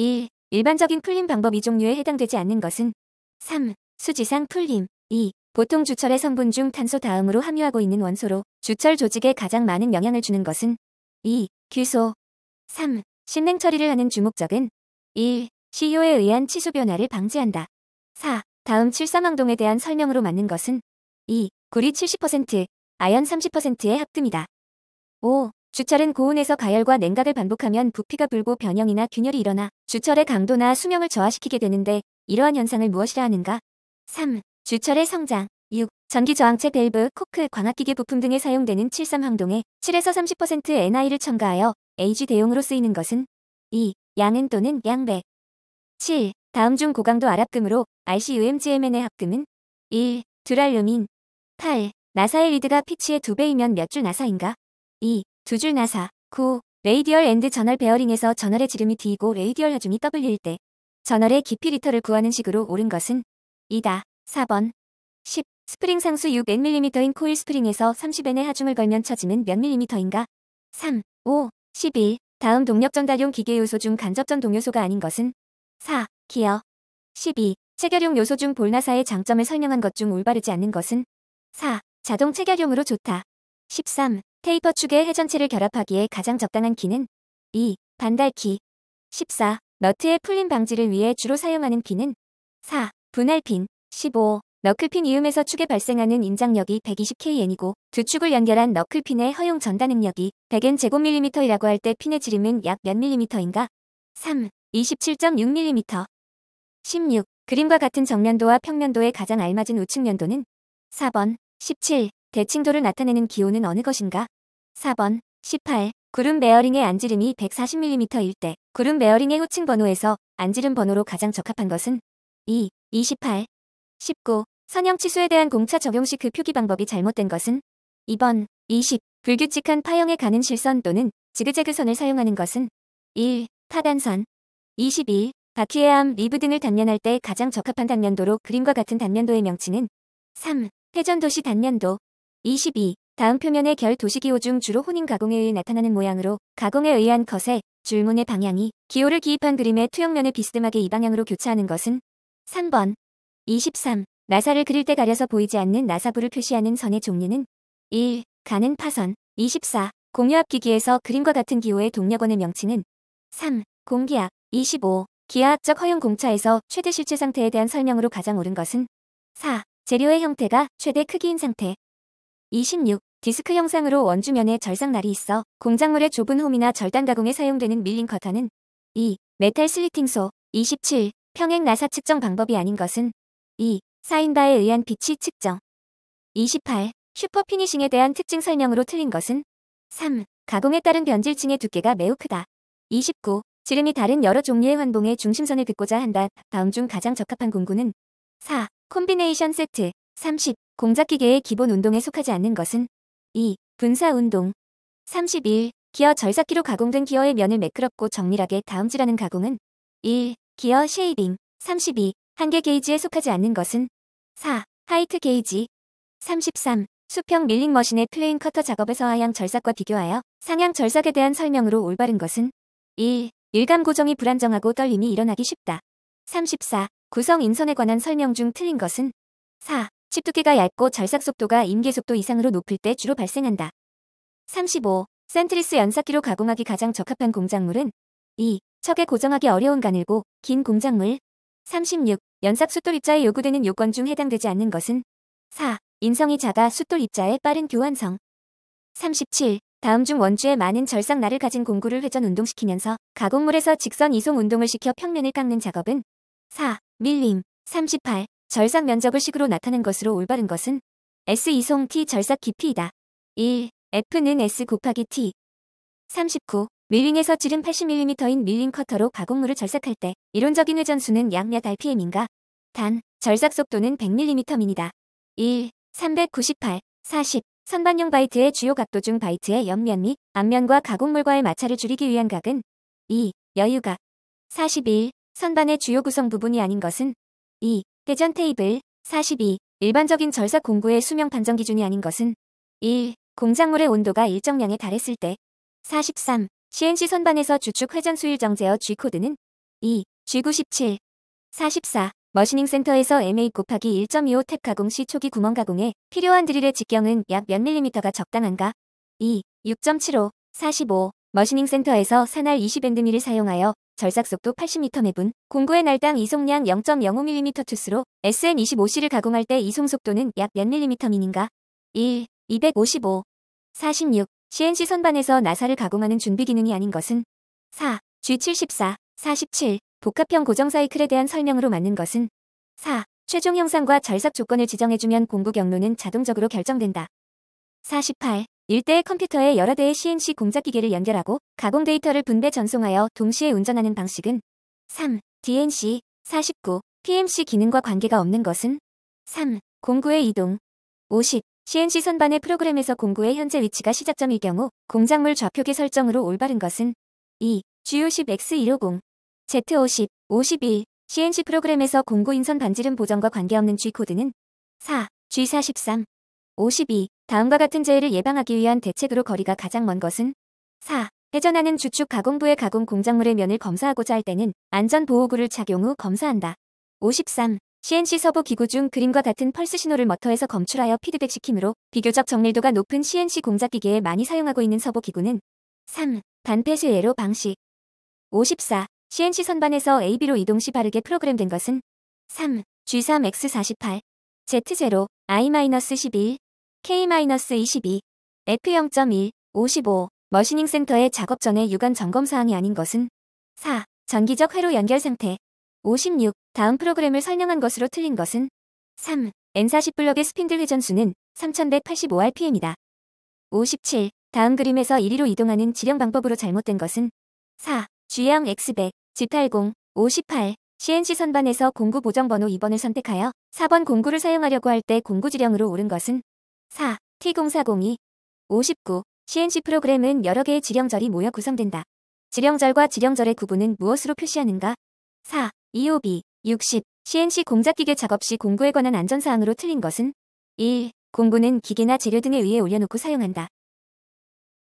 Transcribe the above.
1. 일반적인 풀림 방법 이 종류에 해당되지 않는 것은 3. 수지상 풀림 2. 보통 주철의 성분 중 탄소 다음으로 함유하고 있는 원소로 주철 조직에 가장 많은 영향을 주는 것은 2. 규소 3. 신냉 처리를 하는 주목적은 1. CU에 의한 치수 변화를 방지한다. 4. 다음 칠삼황동에 대한 설명으로 맞는 것은 2. 구리 70%, 아연 30%의 합금이다. 5. 주철은 고온에서 가열과 냉각을 반복하면 부피가 불고 변형이나 균열이 일어나 주철의 강도나 수명을 저하시키게 되는데 이러한 현상을 무엇이라 하는가? 3. 주철의 성장 6. 전기 저항체 밸브, 코크, 광학기계 부품 등에 사용되는 7 3항동에 7에서 30% NI를 첨가하여 AG 대용으로 쓰이는 것은 2. 양은 또는 양배 7. 다음 중 고강도 아랍금으로 RCUMGMN의 합금은 1. 듀랄루민 8. 나사의 리드가 피치의 2배이면 몇 줄 나사인가? 2. 조줄 나사 9. 레이디얼 앤드 저널 베어링에서 저널의 지름이 D이고 레이디얼 하중이 W일 때 저널의 깊이 리터를 구하는 식으로 오른 것은 2다 4번 10. 스프링 상수 6N mm인 코일 스프링에서 30N의 하중을 걸면 처짐은몇 mm인가? 3. 5. 11. 다음 동력 전달용 기계 요소 중 간접전 동요소가 아닌 것은 4. 기어 12. 체결용 요소 중 볼나사의 장점을 설명한 것 중 올바르지 않는 것은 4. 자동 체결용으로 좋다. 13. 테이퍼 축의 회전체를 결합하기에 가장 적당한 키는 2. 반달키 14. 너트의 풀림 방지를 위해 주로 사용하는 키는 4. 분할핀 15. 너클핀 이음에서 축에 발생하는 인장력이 120kN이고 두 축을 연결한 너클핀의 허용 전단 능력이 100N 제곱밀리미터이라고 할 때 핀의 지름은 약 몇 밀리미터인가? 3. 27.6mm 16. 그림과 같은 정면도와 평면도에 가장 알맞은 우측 면도는 4번 17. 대칭도를 나타내는 기호는 어느 것인가? 4번 18. 구름 베어링의 안지름이 140mm일 때 구름 베어링의 호칭 번호에서 안지름 번호로 가장 적합한 것은 2. 28. 19. 선형 치수에 대한 공차 적용 시그 표기 방법이 잘못된 것은 2번 20. 불규칙한 파형에 가는 실선 또는 지그재그 선을 사용하는 것은 1. 타단선 2 2 바퀴의 암, 리브 등을 단면할 때 가장 적합한 단면도로 그림과 같은 단면도의 명칭은 3. 회전도시 단면도 22. 다음 표면의 결 도시기호 중 주로 혼인 가공에 의해 나타나는 모양으로 가공에 의한 것의 줄문의 방향이 기호를 기입한 그림의 투영면에 비스듬하게 이 방향으로 교차하는 것은 3번 23. 나사를 그릴 때 가려서 보이지 않는 나사부를 표시하는 선의 종류는 1. 가는 파선 24. 공유압 기기에서 그림과 같은 기호의 동력원의 명칭은 3. 공기압 25. 기하학적 허용 공차에서 최대 실체 상태에 대한 설명으로 가장 옳은 것은 4. 재료의 형태가 최대 크기인 상태 26. 디스크 형상으로 원주면에 절삭날이 있어 공작물의 좁은 홈이나 절단 가공에 사용되는 밀링 커터는 2. 메탈 슬리팅소 27. 평행 나사 측정 방법이 아닌 것은 2. 사인바에 의한 빛이 측정 28. 슈퍼 피니싱에 대한 특징 설명으로 틀린 것은 3. 가공에 따른 변질층의 두께가 매우 크다. 29. 지름이 다른 여러 종류의 환봉에 중심선을 긋고자 한다. 다음 중 가장 적합한 공구는 4. 콤비네이션 세트 30. 공작기계의 기본 운동에 속하지 않는 것은 2. 분사운동 31. 기어 절삭기로 가공된 기어의 면을 매끄럽고 정밀하게 다음질하는 가공은 1. 기어 쉐이빙 32. 한계 게이지에 속하지 않는 것은 4. 하이트 게이지 33. 수평 밀링 머신의 플레인 커터 작업에서 하향 절삭과 비교하여 상향 절삭에 대한 설명으로 올바른 것은 1. 일감 고정이 불안정하고 떨림이 일어나기 쉽다. 34. 구성 인선에 관한 설명 중 틀린 것은 4. 칩 두께가 얇고 절삭 속도가 임계 속도 이상으로 높을 때 주로 발생한다. 35. 센트리스 연삭기로 가공하기 가장 적합한 공작물은 2. 척에 고정하기 어려운 가늘고 긴 공작물 36. 연삭 숫돌 입자에 요구되는 요건 중 해당되지 않는 것은 4. 인성이 작아 숫돌 입자의 빠른 교환성 37. 다음 중 원주에 많은 절삭날을 가진 공구를 회전 운동시키면서 가공물에서 직선 이송 운동을 시켜 평면을 깎는 작업은 4. 밀림 38. 절삭 면적을 식으로 나타낸 것으로 올바른 것은 S 이송 T 절삭 깊이이다. 1. F는 S 곱하기 T 39. 밀링에서 찌른 80mm인 밀링 커터로 가공물을 절삭할 때 이론적인 회전수는 약약 RPM인가? 단, 절삭 속도는 1 0 0 m m 입니다 1. 398, 40. 선반용 바이트의 주요 각도 중 바이트의 옆면 및 앞면과 가공물과의 마찰을 줄이기 위한 각은 2. 여유각 41. 선반의 주요 구성 부분이 아닌 것은 2. 회전 테이블 42. 일반적인 절삭 공구의 수명 판정 기준이 아닌 것은 1. 공작물의 온도가 일정량에 달했을 때 43. CNC 선반에서 주축 회전 수일 정제어 G코드는 2. G97 44. 머시닝 센터에서 MA 곱하기 1.25 탭 가공 시 초기 구멍 가공에 필요한 드릴의 직경은 약 몇 밀리미터가 적당한가? 2. 6.75 45. 머시닝 센터에서 산할 20엔드미를 사용하여 절삭 속도 80m 매분, 공구의 날당 이송량 0.05mm 투수로 SN25C를 가공할 때 이송 속도는 약 몇 mm 미터인가 1. 255. 46. CNC 선반에서 나사를 가공하는 준비 기능이 아닌 것은? 4. G74, 47. 복합형 고정 사이클에 대한 설명으로 맞는 것은? 4. 최종 형상과 절삭 조건을 지정해주면 공구 경로는 자동적으로 결정된다. 48. 일대의 컴퓨터에 여러 대의 CNC 공작 기계를 연결하고 가공 데이터를 분배 전송하여 동시에 운전하는 방식은 3. DNC 49. PMC 기능과 관계가 없는 것은 3. 공구의 이동 50. CNC 선반의 프로그램에서 공구의 현재 위치가 시작점일 경우 공작물 좌표계 설정으로 올바른 것은 2. G50X150 u Z50 51. CNC 프로그램에서 공구 인선 반지름 보정과 관계없는 G 코드는 4. G43 52. 다음과 같은 재해를 예방하기 위한 대책으로 거리가 가장 먼 것은 4. 회전하는 주축 가공부의 가공 공작물의 면을 검사하고자 할 때는 안전보호구를 착용 후 검사한다. 53. CNC 서보 기구 중 그림과 같은 펄스 신호를 머터에서 검출하여 피드백시키므로 비교적 정밀도가 높은 CNC 공작 기계에 많이 사용하고 있는 서보 기구는 3. 단패수 예로 방식 54. CNC 선반에서 AB로 이동 시 바르게 프로그램된 것은 3. G3X48 Z0 i 1 2 K-22, F0.1, 55 머시닝 센터의 작업 전에 유관 점검 사항이 아닌 것은 4. 전기적 회로 연결 상태 56. 다음 프로그램을 설명한 것으로 틀린 것은 3. N40 블럭의 스핀들 회전수는 3185rpm이다. 57. 다음 그림에서 1위로 이동하는 지령 방법으로 잘못된 것은 4. G형 X100, G80, 58, CNC 선반에서 공구 보정 번호 2번을 선택하여 4번 공구를 사용하려고 할 때 공구 지령으로 오른 것은 4. T0402 59. CNC 프로그램은 여러 개의 지령절이 모여 구성된다. 지령절과 지령절의 구분은 무엇으로 표시하는가? 4. EOB 60. CNC 공작기계 작업 시 공구에 관한 안전사항으로 틀린 것은? 1. 공구는 기계나 재료 등에 의해 올려놓고 사용한다.